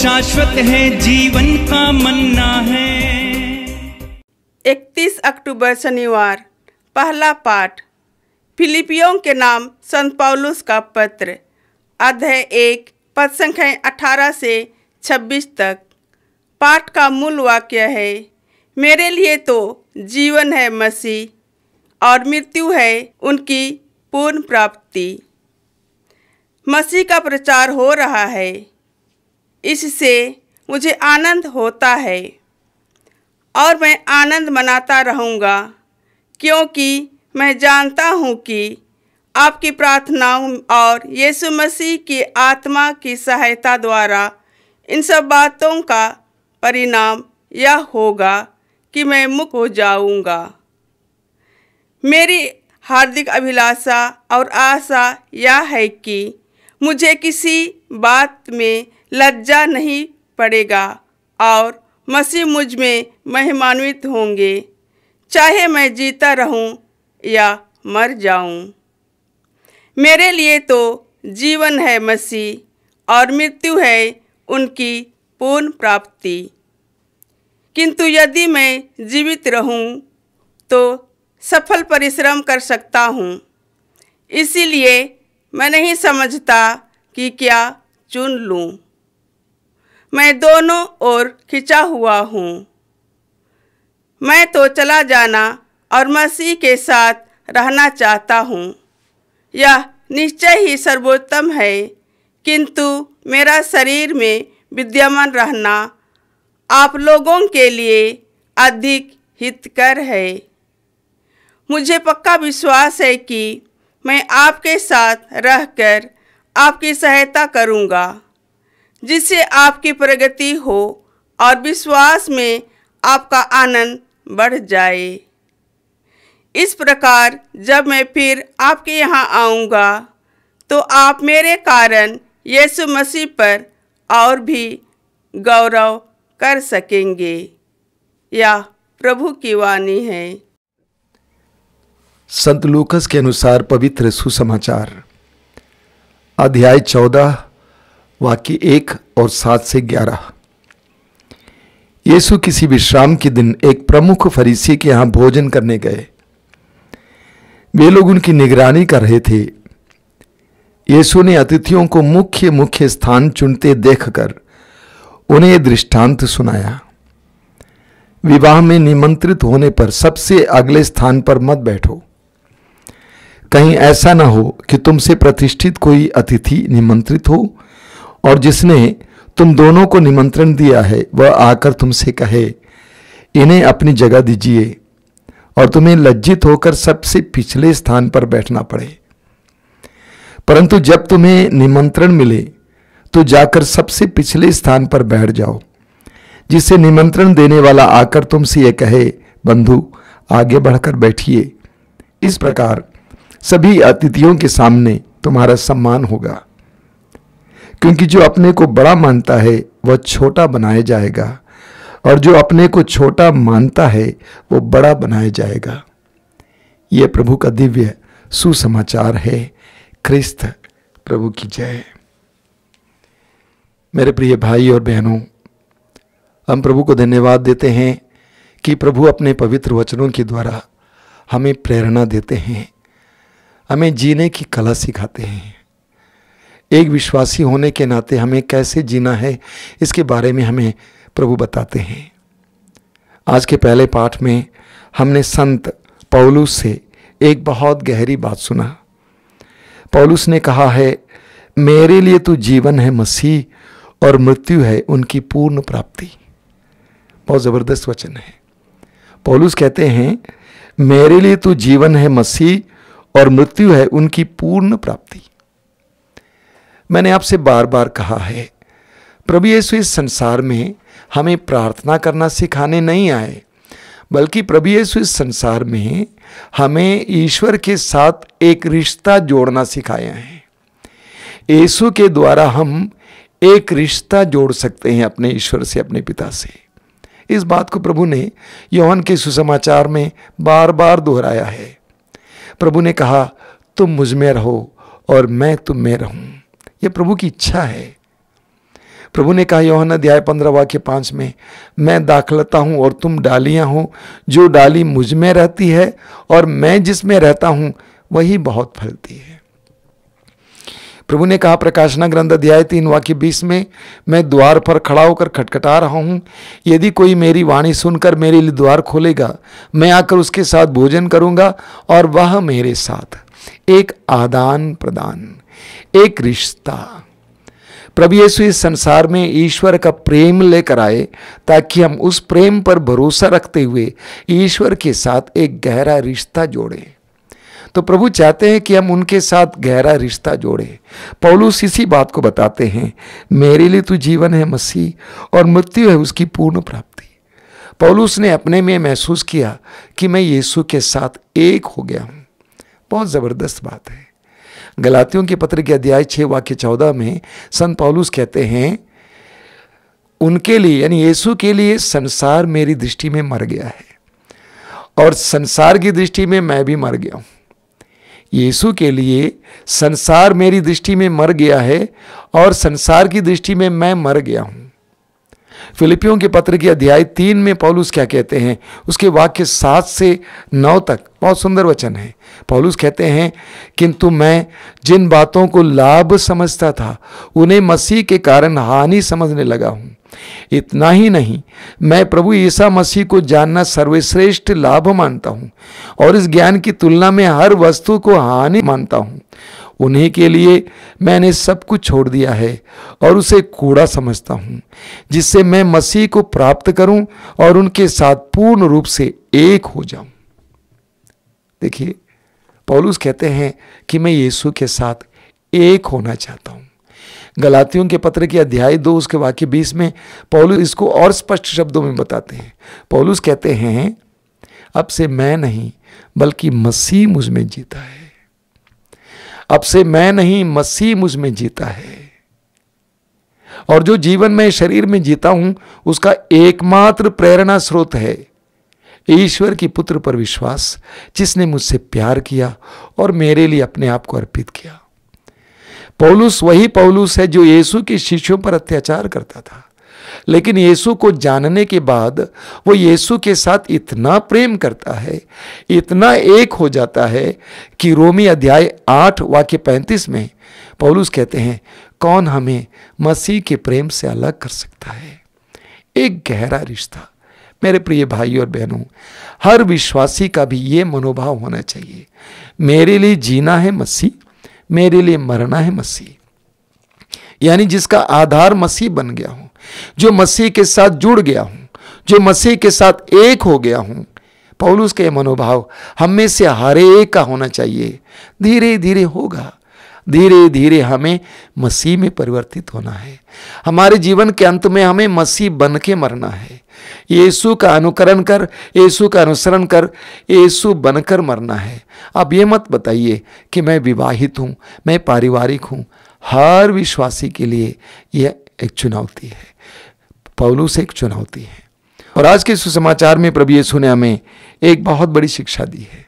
शाश्वत है जीवन का मन्ना है 31 अक्टूबर शनिवार पहला पाठ फिलिपियों के नाम संत पौलुस का पत्र अध्याय एक पद संख्या अठारह से छब्बीस तक पाठ का मूल वाक्य है मेरे लिए तो जीवन है मसीह और मृत्यु है उनकी पूर्ण प्राप्ति मसीह का प्रचार हो रहा है इससे मुझे आनंद होता है और मैं आनंद मनाता रहूँगा क्योंकि मैं जानता हूँ कि आपकी प्रार्थनाओं और यीशु मसीह की आत्मा की सहायता द्वारा इन सब बातों का परिणाम यह होगा कि मैं मुक्त हो जाऊंगा। मेरी हार्दिक अभिलाषा और आशा यह है कि मुझे किसी बात में लज्जा नहीं पड़ेगा और मसीह मुझ में महिमान्वित होंगे चाहे मैं जीता रहूं या मर जाऊं। मेरे लिए तो जीवन है मसीह और मृत्यु है उनकी पूर्ण प्राप्ति किंतु यदि मैं जीवित रहूं तो सफल परिश्रम कर सकता हूं। इसीलिए मैं नहीं समझता कि क्या चुन लूं। मैं दोनों ओर खिंचा हुआ हूँ मैं तो चला जाना और मसीह के साथ रहना चाहता हूँ यह निश्चय ही सर्वोत्तम है किंतु मेरा शरीर में विद्यमान रहना आप लोगों के लिए अधिक हितकर है मुझे पक्का विश्वास है कि मैं आपके साथ रहकर आपकी सहायता करूँगा जिससे आपकी प्रगति हो और विश्वास में आपका आनंद बढ़ जाए इस प्रकार जब मैं फिर आपके यहाँ आऊँगा तो आप मेरे कारण यीशु मसीह पर और भी गौरव कर सकेंगे यह प्रभु की वाणी है संत लूकस के अनुसार पवित्र सुसमाचार अध्याय चौदह वाक्य एक और सात से ग्यारह येसु किसी विश्राम के दिन एक प्रमुख फरीसी के यहां भोजन करने गए वे लोग उनकी निगरानी कर रहे थे येसु ने अतिथियों को मुख्य मुख्य स्थान चुनते देखकर उन्हें दृष्टांत सुनाया विवाह में निमंत्रित होने पर सबसे अगले स्थान पर मत बैठो कहीं ऐसा ना हो कि तुमसे प्रतिष्ठित कोई अतिथि निमंत्रित हो और जिसने तुम दोनों को निमंत्रण दिया है वह आकर तुमसे कहे इन्हें अपनी जगह दीजिए और तुम्हें लज्जित होकर सबसे पिछले स्थान पर बैठना पड़े परंतु जब तुम्हें निमंत्रण मिले तो जाकर सबसे पिछले स्थान पर बैठ जाओ जिसे निमंत्रण देने वाला आकर तुमसे यह कहे बंधु आगे बढ़कर बैठिए इस प्रकार सभी अतिथियों के सामने तुम्हारा सम्मान होगा क्योंकि जो अपने को बड़ा मानता है वह छोटा बनाया जाएगा और जो अपने को छोटा मानता है वो बड़ा बनाया जाएगा ये प्रभु का दिव्य सुसमाचार है ख्रिस्त प्रभु की जय मेरे प्रिय भाई और बहनों हम प्रभु को धन्यवाद देते हैं कि प्रभु अपने पवित्र वचनों के द्वारा हमें प्रेरणा देते हैं हमें जीने की कला सिखाते हैं एक विश्वासी होने के नाते हमें कैसे जीना है इसके बारे में हमें प्रभु बताते हैं आज के पहले पाठ में हमने संत पौलुस से एक बहुत गहरी बात सुना पौलुस ने कहा है मेरे लिए तो जीवन है मसीह और मृत्यु है उनकी पूर्ण प्राप्ति बहुत ज़बरदस्त वचन है पौलुस कहते हैं मेरे लिए तो जीवन है मसीह और मृत्यु है उनकी पूर्ण प्राप्ति मैंने आपसे बार बार कहा है प्रभु यीशु इस संसार में हमें प्रार्थना करना सिखाने नहीं आए बल्कि प्रभु यीशु इस संसार में हमें ईश्वर के साथ एक रिश्ता जोड़ना सिखाया है यीशु के द्वारा हम एक रिश्ता जोड़ सकते हैं अपने ईश्वर से अपने पिता से इस बात को प्रभु ने यौहन के सुसमाचार में बार बार दोहराया है प्रभु ने कहा तुम मुझ में रहो और मैं तुम में रहूं यह प्रभु की इच्छा है प्रभु ने कहा योहन अध्याय पंद्रह वाक्य पांच में मैं दाखलता हूं और तुम डालियां हो जो डाली मुझ में रहती है और मैं जिसमें रहता हूं वही बहुत फलती है प्रभु ने कहा प्रकाशना ग्रंथ अध्याय तीन वाक्य बीस में मैं द्वार पर खड़ा होकर खटखटा रहा हूं यदि कोई मेरी वाणी सुनकर मेरे लिए द्वार खोलेगा मैं आकर उसके साथ भोजन करूंगा और वह मेरे साथ एक आदान प्रदान एक रिश्ता प्रभु यीशु इस संसार में ईश्वर का प्रेम लेकर आए ताकि हम उस प्रेम पर भरोसा रखते हुए ईश्वर के साथ एक गहरा रिश्ता जोड़ें तो प्रभु चाहते हैं कि हम उनके साथ गहरा रिश्ता जोड़ें पौलुस इसी बात को बताते हैं मेरे लिए तो जीवन है मसीह और मृत्यु है उसकी पूर्ण प्राप्ति पौलुस ने अपने में महसूस किया कि मैं यीशु के साथ एक हो गया हूँ बहुत ज़बरदस्त बात है गलातियों के पत्र के अध्याय छः वाक्य चौदह में संत पौलुस कहते हैं उनके लिए यानी यीशु के लिए संसार मेरी दृष्टि में मर गया है और संसार की दृष्टि में मैं भी मर गया हूँ यीशु के लिए संसार मेरी दृष्टि में मर गया है और संसार की दृष्टि में मैं मर गया हूँ फिलिपियों के पत्र के अध्याय तीन में पौलुस क्या कहते हैं उसके वाक्य सात से नौ तक बहुत सुंदर वचन है पौलुस कहते हैं किंतु मैं जिन बातों को लाभ समझता था उन्हें मसीह के कारण हानि समझने लगा हूँ इतना ही नहीं मैं प्रभु ईसा मसीह को जानना सर्वश्रेष्ठ लाभ मानता हूँ और इस ज्ञान की तुलना में हर वस्तु को हानि मानता हूँ उन्हीं के लिए मैंने सब कुछ छोड़ दिया है और उसे कूड़ा समझता हूँ जिससे मैं मसीह को प्राप्त करूँ और उनके साथ पूर्ण रूप से एक हो जाऊँ देखिए पौलुस कहते हैं कि मैं यीशु के साथ एक होना चाहता हूँ गलातियों के पत्र के अध्याय दो उसके वाक्य बीस में पौलुस इसको और स्पष्ट शब्दों में बताते हैं पौलुस कहते हैं अब से मैं नहीं बल्कि मसीह मुझ में जीता है अब से मैं नहीं मसीह मुझ में जीता है और जो जीवन में शरीर में जीता हूं उसका एकमात्र प्रेरणा स्रोत है ईश्वर की पुत्र पर विश्वास जिसने मुझसे प्यार किया और मेरे लिए अपने आप को अर्पित किया पौलुस वही पौलुस है जो यीशु के शिष्यों पर अत्याचार करता था लेकिन यीशु को जानने के बाद वो यीशु के साथ इतना प्रेम करता है इतना एक हो जाता है कि रोमी अध्याय आठ वाक्य पैंतीस में पौलुस कहते हैं कौन हमें मसीह के प्रेम से अलग कर सकता है एक गहरा रिश्ता मेरे प्रिय भाई और बहनों हर विश्वासी का भी ये मनोभाव होना चाहिए मेरे लिए जीना है मसीह मेरे लिए मरना है मसीह यानी जिसका आधार मसीह बन गया हो जो मसीह के साथ जुड़ गया हूं जो मसीह के साथ एक हो गया हूं पौलुस का यह मनोभाव हम में से हर एक का होना चाहिए धीरे धीरे होगा धीरे धीरे हमें मसीह में परिवर्तित होना है हमारे जीवन के अंत में हमें मसीह बन के मरना है यीशु का अनुकरण कर यीशु का अनुसरण कर यीशु बनकर मरना है आप ये मत बताइए कि मैं विवाहित हूँ मैं पारिवारिक हूँ हर विश्वासी के लिए यह एक चुनौती है से एक चुनौती है और आज के सुसमाचार में प्रभु यीशु ने हमें एक बहुत बड़ी शिक्षा दी है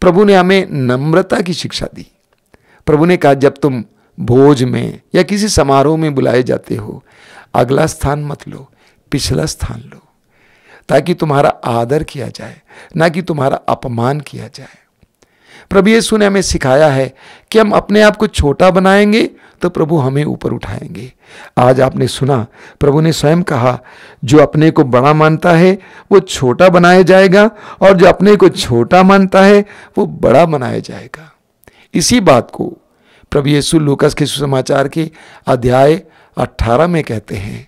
प्रभु ने हमें नम्रता की शिक्षा दी प्रभु ने कहा जब तुम भोज में या किसी समारोह में बुलाए जाते हो अगला स्थान मत लो पिछला स्थान लो ताकि तुम्हारा आदर किया जाए ना कि तुम्हारा अपमान किया जाए प्रभु यीशु ने हमें सिखाया है कि हम अपने आप को छोटा बनाएंगे तो प्रभु हमें ऊपर उठाएंगे आज आपने सुना प्रभु ने स्वयं कहा जो अपने को बड़ा मानता है वो छोटा बनाया जाएगा और जो अपने को छोटा मानता है वो बड़ा बनाया जाएगा इसी बात को प्रभु यीशु लूकस के सुसमाचार के अध्याय 18 में कहते हैं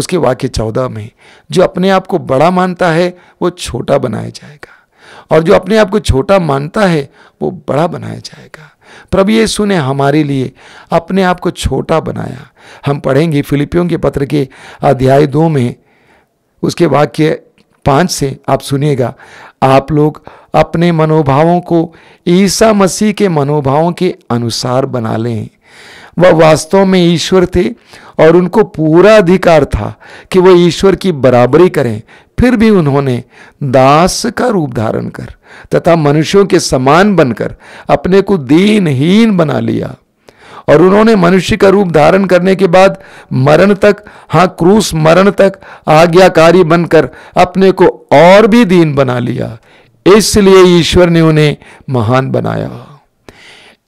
उसके वाक्य 14 में जो अपने आप को बड़ा मानता है वो छोटा बनाया जाएगा और जो अपने आप को छोटा मानता है वो बड़ा बनाया जाएगा प्रभु यीशु ने हमारे लिए अपने आप को छोटा बनाया हम पढ़ेंगे फिलिपियों के पत्र के अध्याय दो में उसके वाक्य पाँच से आप सुनिएगा आप लोग अपने मनोभावों को ईसा मसीह के मनोभावों के अनुसार बना लें वह वास्तव में ईश्वर थे और उनको पूरा अधिकार था कि वह ईश्वर की बराबरी करें फिर भी उन्होंने दास का रूप धारण कर तथा मनुष्यों के समान बनकर अपने को दीनहीन बना लिया और उन्होंने मनुष्य का रूप धारण करने के बाद मरण तक हाँ क्रूस मरण तक आज्ञाकारी बनकर अपने को और भी दीन बना लिया इसलिए ईश्वर ने उन्हें महान बनाया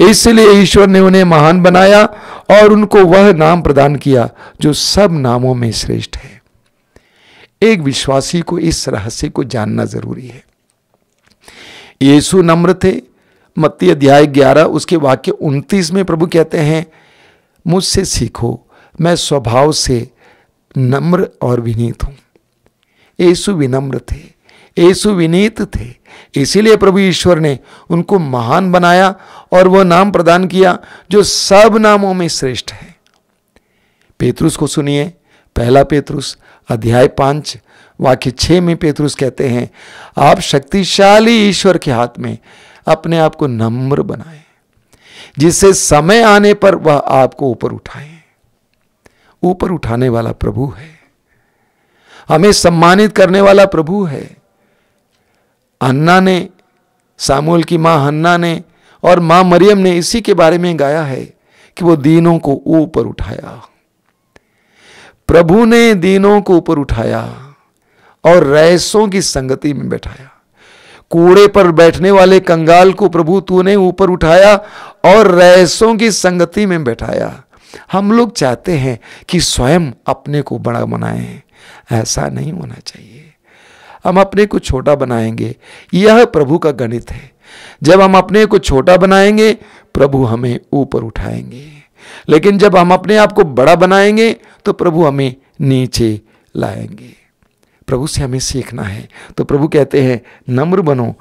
इसलिए ईश्वर ने उन्हें महान बनाया और उनको वह नाम प्रदान किया जो सब नामों में श्रेष्ठ है एक विश्वासी को इस रहस्य को जानना जरूरी है यीशु नम्र थे मत्ती अध्याय 11 उसके वाक्य 29 में प्रभु कहते हैं मुझसे सीखो मैं स्वभाव से नम्र और विनीत हूं यीशु विनम्र थे येसु विनीत थे इसीलिए प्रभु ईश्वर ने उनको महान बनाया और वह नाम प्रदान किया जो सब नामों में श्रेष्ठ है पेतरुस को सुनिए पहला पेतरुस अध्याय पांच वाक्य छ में पेतरुस कहते हैं आप शक्तिशाली ईश्वर के हाथ में अपने आप को नम्र बनाए जिससे समय आने पर वह आपको ऊपर उठाए ऊपर उठाने वाला प्रभु है हमें सम्मानित करने वाला प्रभु है अन्ना ने सामूल की माँ हन्ना ने और माँ मरियम ने इसी के बारे में गाया है कि वो दीनों को ऊपर उठाया प्रभु ने दीनों को ऊपर उठाया और रैसों की संगति में बैठाया कूड़े पर बैठने वाले कंगाल को प्रभु तूने ऊपर उठाया और रैसों की संगति में बैठाया हम लोग चाहते हैं कि स्वयं अपने को बड़ा बनाए ऐसा नहीं होना चाहिए हम अपने को छोटा बनाएंगे यह प्रभु का गणित है जब हम अपने को छोटा बनाएंगे प्रभु हमें ऊपर उठाएंगे लेकिन जब हम अपने आप को बड़ा बनाएंगे तो प्रभु हमें नीचे लाएंगे प्रभु से हमें सीखना है तो प्रभु कहते हैं नम्र बनो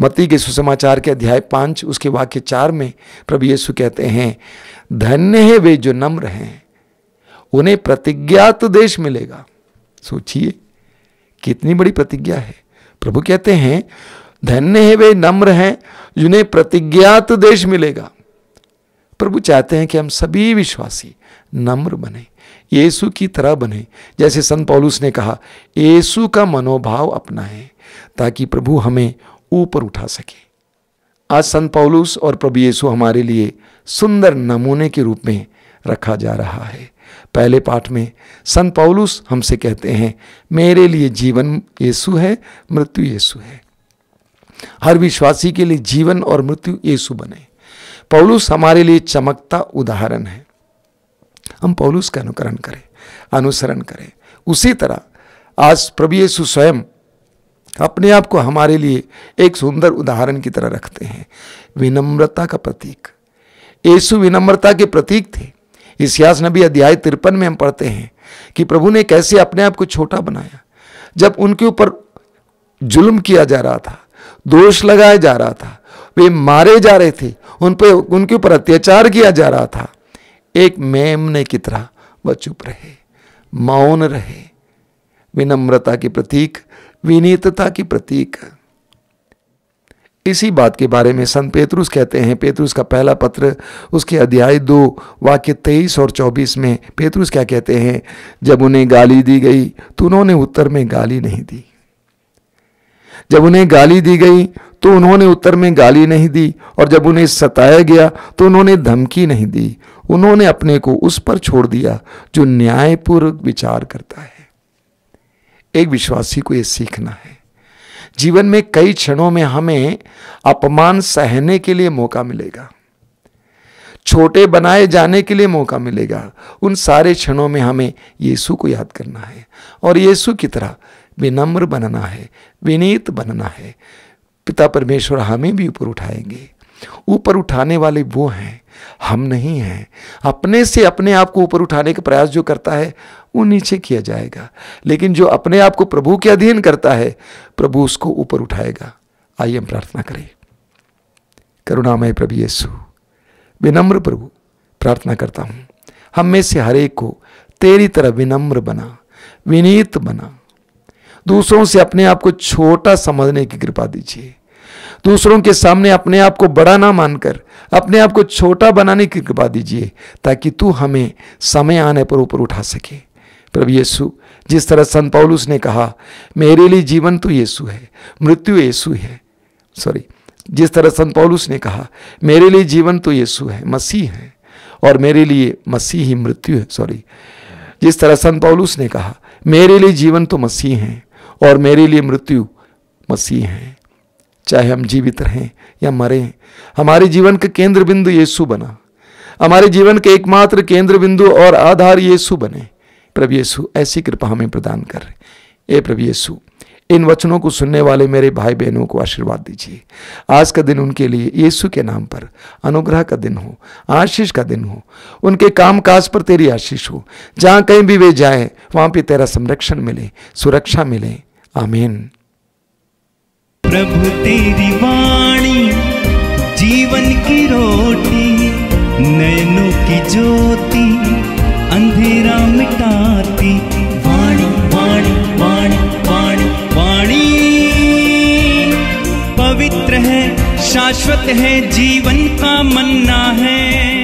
मती के सुसमाचार के अध्याय पांच उसके वाक्य चार में प्रभु यीशु कहते हैं धन्य है वे जो नम्र हैं उन्हें प्रतिज्ञा तो देश मिलेगा सोचिए कितनी बड़ी प्रतिज्ञा है प्रभु कहते हैं धन्य है वे नम्र हैं जिन्हें प्रतिज्ञात देश मिलेगा प्रभु चाहते हैं कि हम सभी विश्वासी नम्र बने येसु की तरह बने जैसे संत पौलुस ने कहा येसु का मनोभाव अपनाएं ताकि प्रभु हमें ऊपर उठा सके आज संत पौलुस और प्रभु येसु हमारे लिए सुंदर नमूने के रूप में रखा जा रहा है पहले पाठ में संत पौलुस हमसे कहते हैं मेरे लिए जीवन यीशु है मृत्यु यीशु है हर विश्वासी के लिए जीवन और मृत्यु यीशु बने पौलुस हमारे लिए चमकता उदाहरण है हम पौलुस का अनुकरण करें अनुसरण करें उसी तरह आज प्रभु यीशु स्वयं अपने आप को हमारे लिए एक सुंदर उदाहरण की तरह रखते हैं विनम्रता का प्रतीक यीशु विनम्रता के प्रतीक थे इसियास नबी अध्याय तिरपन में हम पढ़ते हैं कि प्रभु ने कैसे अपने आप को छोटा बनाया जब उनके ऊपर जुल्म किया जा रहा था दोष लगाया जा रहा था वे मारे जा रहे थे उन पर उनके ऊपर अत्याचार किया जा रहा था एक मेमने की तरह वह चुप रहे मौन रहे विनम्रता की प्रतीक विनीतता की प्रतीक इसी बात के बारे में संत पेतरुस कहते हैं पेतरुस का पहला पत्र उसके अध्याय दो वाक्य तेईस और चौबीस में पेतरुस क्या कहते हैं जब उन्हें गाली दी गई तो उन्होंने उत्तर में गाली नहीं दी जब उन्हें गाली दी गई तो उन्होंने उत्तर में गाली नहीं दी और जब उन्हें सताया गया तो उन्होंने धमकी नहीं दी उन्होंने अपने को उस पर छोड़ दिया जो न्यायपूर्वक विचार करता है एक विश्वासी को यह सीखना है जीवन में कई क्षणों में हमें अपमान सहने के लिए मौका मिलेगा छोटे बनाए जाने के लिए मौका मिलेगा उन सारे क्षणों में हमें यीशु को याद करना है और यीशु की तरह विनम्र बनना है विनीत बनना है पिता परमेश्वर हमें भी ऊपर उठाएंगे ऊपर उठाने वाले वो हैं हम नहीं हैं अपने से अपने आप को ऊपर उठाने का प्रयास जो करता है वो नीचे किया जाएगा लेकिन जो अपने आप को प्रभु के अधीन करता है प्रभु उसको ऊपर उठाएगा आइए हम प्रार्थना करें करुणामय प्रभु यीशु विनम्र प्रभु प्रार्थना करता हूँ हम में से हरेक को तेरी तरह विनम्र बना विनीत बना दूसरों से अपने आप को छोटा समझने की कृपा दीजिए दूसरों के सामने अपने आप को बड़ा ना मानकर अपने आप को छोटा बनाने की कृपा दीजिए ताकि तू हमें समय आने पर ऊपर उठा सके प्रभु यीशु जिस तरह संत पौलुस ने कहा मेरे लिए जीवन तो यीशु है मृत्यु यीशु है सॉरी जिस तरह संत पौलुस ने कहा मेरे लिए जीवन तो यीशु है मसीह है और मेरे लिए मसीह ही मृत्यु है सॉरी जिस तरह संत पौलुस ने कहा मेरे लिए जीवन तो मसीह है और मेरे लिए मृत्यु मसीह है चाहे हम जीवित रहें या मरें हमारे जीवन का केंद्र बिंदु येसु बना हमारे जीवन के एकमात्र केंद्र बिंदु और आधार येसु बने प्रभु येसु ऐसी कृपा हमें प्रदान कर ए प्रभु येसु इन वचनों को सुनने वाले मेरे भाई बहनों को आशीर्वाद दीजिए आज का दिन उनके लिए यीशु के नाम पर अनुग्रह का दिन हो आशीष का दिन हो उनके काम काज पर तेरी आशीष हो जहाँ कहीं भी वे जाएं वहाँ पे तेरा संरक्षण मिले सुरक्षा मिले आमीन प्रभु तेरी वाणी जीवन की रोटी नयनों की ज्योति अंधेरा मिटाती वाणी वाणी वाणी वाणी वाणी पवित्र है शाश्वत है जीवन का मन्ना है